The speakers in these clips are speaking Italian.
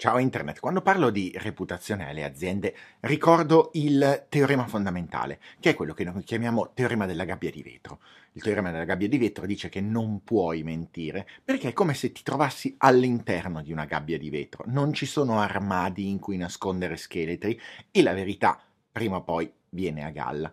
Ciao Internet, quando parlo di reputazione alle aziende ricordo il teorema fondamentale, che è quello che noi chiamiamo teorema della gabbia di vetro. Il teorema della gabbia di vetro dice che non puoi mentire perché è come se ti trovassi all'interno di una gabbia di vetro, non ci sono armadi in cui nascondere scheletri e la verità prima o poi viene a galla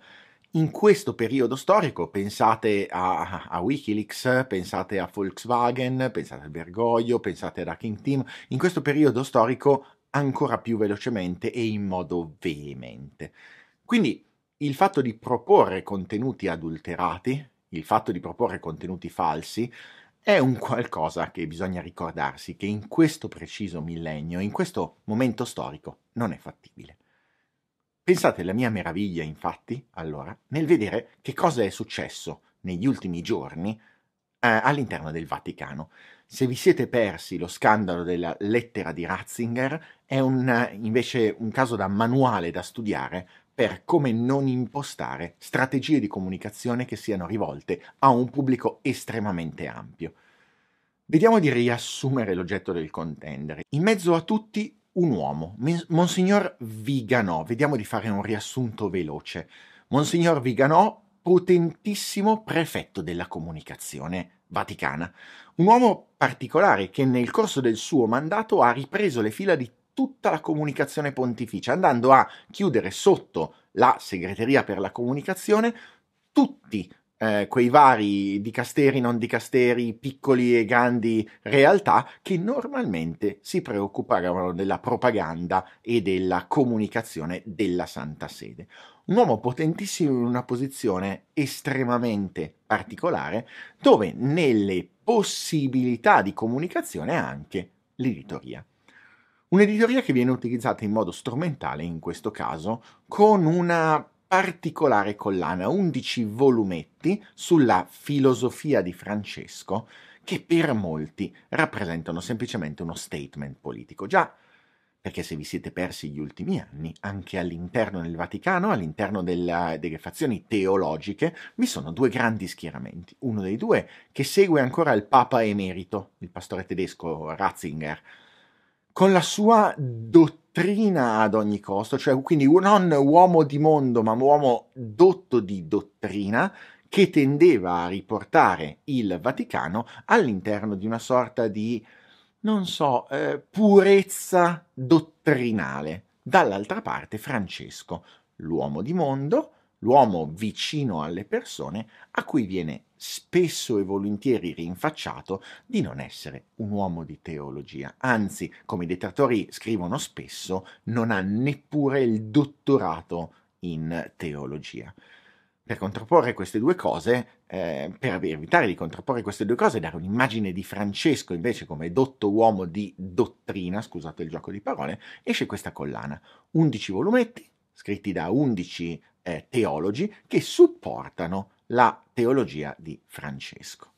in questo periodo storico, pensate a, a, Wikileaks, pensate a Volkswagen, pensate al Bergoglio, pensate ad Hacking Team, in questo periodo storico ancora più velocemente e in modo veemente. Quindi il fatto di proporre contenuti adulterati, il fatto di proporre contenuti falsi, è un qualcosa che bisogna ricordarsi che in questo preciso millennio, in questo momento storico, non è fattibile. Pensate alla mia meraviglia, infatti, allora, nel vedere che cosa è successo negli ultimi giorni eh, all'interno del Vaticano. Se vi siete persi lo scandalo della lettera di Ratzinger, è un, invece un caso da manuale da studiare per come non impostare strategie di comunicazione che siano rivolte a un pubblico estremamente ampio. Vediamo di riassumere l'oggetto del contendere. In mezzo a tutti un uomo, Monsignor Viganò, vediamo di fare un riassunto veloce. Monsignor Viganò, potentissimo prefetto della comunicazione vaticana, un uomo particolare che nel corso del suo mandato ha ripreso le fila di tutta la comunicazione pontificia, andando a chiudere sotto la segreteria per la comunicazione tutti eh, quei vari dicasteri, non dicasteri, piccoli e grandi realtà che normalmente si preoccupavano della propaganda e della comunicazione della Santa Sede. Un uomo potentissimo in una posizione estremamente particolare dove nelle possibilità di comunicazione è anche l'editoria. Un'editoria che viene utilizzata in modo strumentale in questo caso con una particolare collana, 11 volumetti sulla filosofia di Francesco, che per molti rappresentano semplicemente uno statement politico. Già, perché se vi siete persi gli ultimi anni, anche all'interno del Vaticano, all'interno della, delle fazioni teologiche, vi sono due grandi schieramenti. Uno dei due che segue ancora il Papa emerito, il pastore tedesco Ratzinger, con la sua dottrina dottrina ad ogni costo, cioè quindi non uomo di mondo, ma uomo dotto di dottrina che tendeva a riportare il Vaticano all'interno di una sorta di, non so, eh, purezza dottrinale. Dall'altra parte Francesco, l'uomo di mondo, l'uomo vicino alle persone a cui viene spesso e volentieri rinfacciato di non essere un uomo di teologia. Anzi, come i detrattori scrivono spesso, non ha neppure il dottorato in teologia. Per contrapporre queste due cose, eh, per evitare di contrapporre queste due cose, dare un'immagine di Francesco invece come dotto uomo di dottrina, scusate il gioco di parole, esce questa collana. 11 volumetti, scritti da 11 eh, teologi che supportano la teologia di Francesco.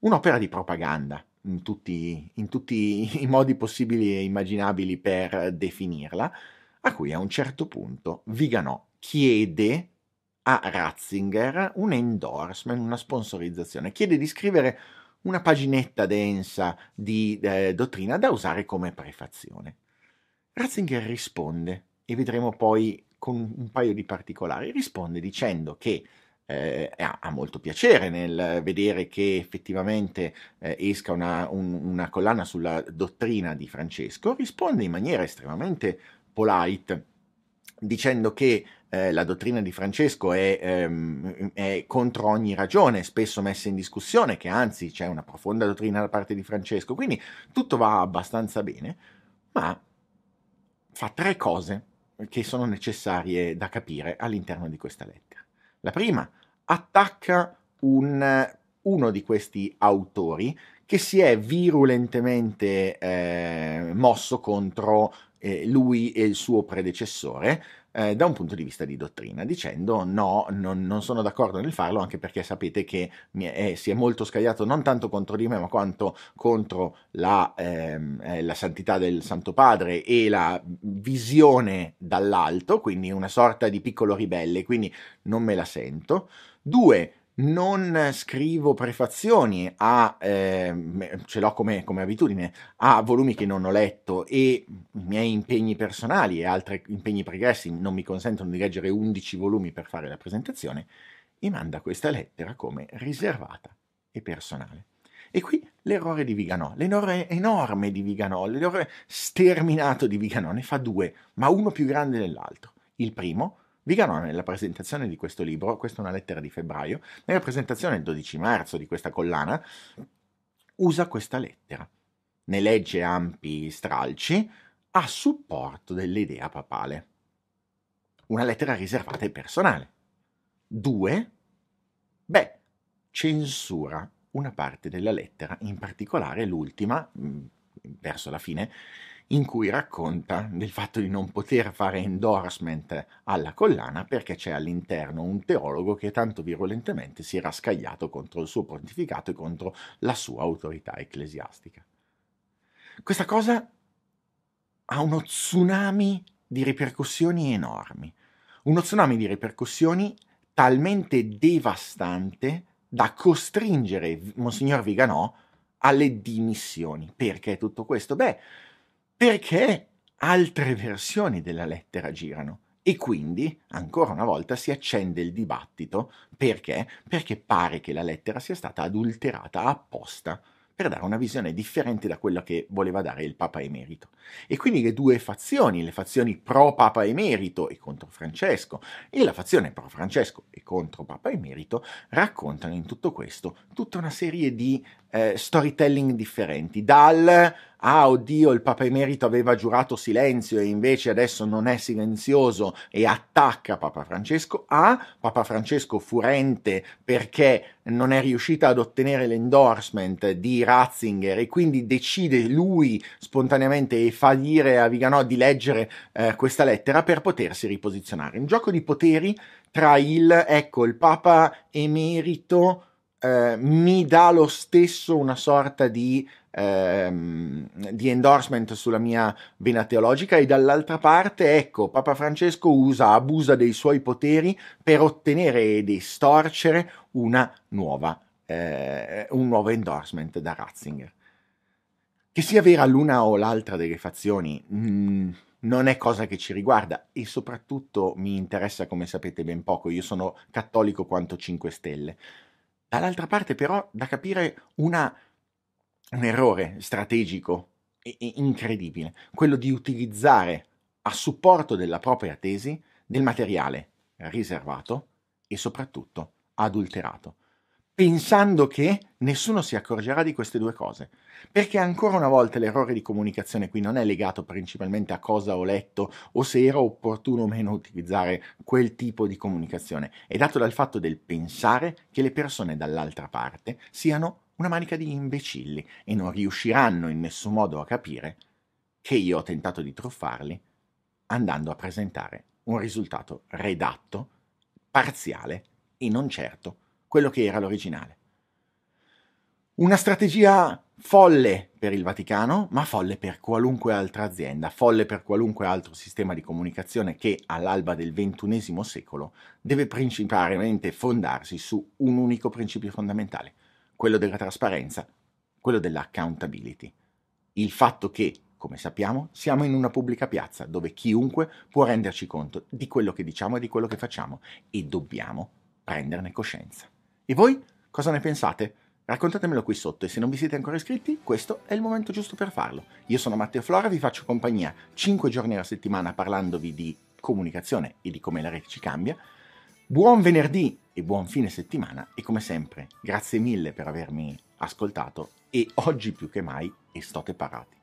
Un'opera di propaganda in tutti, in tutti i modi possibili e immaginabili per definirla, a cui a un certo punto Viganò chiede a Ratzinger un endorsement, una sponsorizzazione, chiede di scrivere una paginetta densa di eh, dottrina da usare come prefazione. Ratzinger risponde e vedremo poi con un paio di particolari, risponde dicendo che eh, ha molto piacere nel vedere che effettivamente eh, esca una, un, una collana sulla dottrina di Francesco, risponde in maniera estremamente polite dicendo che eh, la dottrina di Francesco è, ehm, è, contro ogni ragione, spesso messa in discussione, che anzi c'è una profonda dottrina da parte di Francesco, quindi tutto va abbastanza bene, ma fa tre cose che sono necessarie da capire all'interno di questa lettera. La prima attacca un, uno di questi autori che si è virulentemente eh, mosso contro eh, lui e il suo predecessore, eh, da un punto di vista di dottrina, dicendo no, non, non sono d'accordo nel farlo, anche perché sapete che è, si è molto scagliato non tanto contro di me, ma quanto contro la, ehm, eh, la santità del Santo Padre e la visione dall'alto, quindi una sorta di piccolo ribelle, quindi non me la sento. Due, non scrivo prefazioni a, eh, ce l'ho come, come, abitudine, a volumi che non ho letto e i miei impegni personali e altri impegni pregressi non mi consentono di leggere 11 volumi per fare la presentazione, mi manda questa lettera come riservata e personale. E qui l'errore di Viganò, l'errore enorme di Viganò, l'errore sterminato di Viganò, ne fa due, ma uno più grande dell'altro. Il primo, Viganò nella presentazione di questo libro, questa è una lettera di febbraio, nella presentazione del 12 marzo di questa collana, usa questa lettera. Ne legge ampi stralci a supporto dell'idea papale. Una lettera riservata e personale. Due, beh, censura una parte della lettera, in particolare l'ultima, mm, verso la fine, in cui racconta del fatto di non poter fare endorsement alla collana perché c'è all'interno un teologo che tanto virulentemente si era scagliato contro il suo pontificato e contro la sua autorità ecclesiastica. Questa cosa ha uno tsunami di ripercussioni enormi, uno tsunami di ripercussioni talmente devastante da costringere Monsignor Viganò alle dimissioni. Perché tutto questo? Beh, perché altre versioni della lettera girano e quindi ancora una volta si accende il dibattito perché? Perché pare che la lettera sia stata adulterata apposta per dare una visione differente da quella che voleva dare il Papa Emerito. E quindi le due fazioni, le fazioni pro Papa Emerito e contro Francesco, e la fazione pro Francesco e contro Papa Emerito, raccontano in tutto questo tutta una serie di eh, storytelling differenti, dal ah oddio il Papa Emerito aveva giurato silenzio e invece adesso non è silenzioso e attacca Papa Francesco a Papa Francesco furente perché non è riuscita ad ottenere l'endorsement di Ratzinger e quindi decide lui spontaneamente e fa dire a Viganò di leggere eh, questa lettera per potersi riposizionare. Un gioco di poteri tra il, ecco, il Papa Emerito eh, mi dà lo stesso una sorta di, ehm, di endorsement sulla mia vena teologica e dall'altra parte, ecco, Papa Francesco usa, abusa dei suoi poteri per ottenere ed estorcere una nuova, eh, un nuovo endorsement da Ratzinger. Che sia vera l'una o l'altra delle fazioni mh, mm, non è cosa che ci riguarda e soprattutto mi interessa, come sapete ben poco, io sono cattolico quanto 5 Stelle. Dall'altra parte però da capire una, un errore strategico e, e incredibile, quello di utilizzare a supporto della propria tesi del materiale riservato e soprattutto adulterato pensando che nessuno si accorgerà di queste due cose. Perché ancora una volta l'errore di comunicazione qui non è legato principalmente a cosa ho letto o se era opportuno o meno utilizzare quel tipo di comunicazione, è dato dal fatto del pensare che le persone dall'altra parte siano una manica di imbecilli e non riusciranno in nessun modo a capire che io ho tentato di truffarli andando a presentare un risultato redatto, parziale e non certo quello che era l'originale. Una strategia folle per il Vaticano, ma folle per qualunque altra azienda, folle per qualunque altro sistema di comunicazione che all'alba del XXI secolo deve principalmente fondarsi su un unico principio fondamentale, quello della trasparenza, quello dell'accountability. Il fatto che, come sappiamo, siamo in una pubblica piazza dove chiunque può renderci conto di quello che diciamo e di quello che facciamo e dobbiamo prenderne coscienza. E voi cosa ne pensate? Raccontatemelo qui sotto e se non vi siete ancora iscritti, questo è il momento giusto per farlo. Io sono Matteo Flora, vi faccio compagnia 5 giorni alla settimana parlandovi di comunicazione e di come la rete ci cambia. Buon venerdì e buon fine settimana e come sempre grazie mille per avermi ascoltato e oggi più che mai estate parati.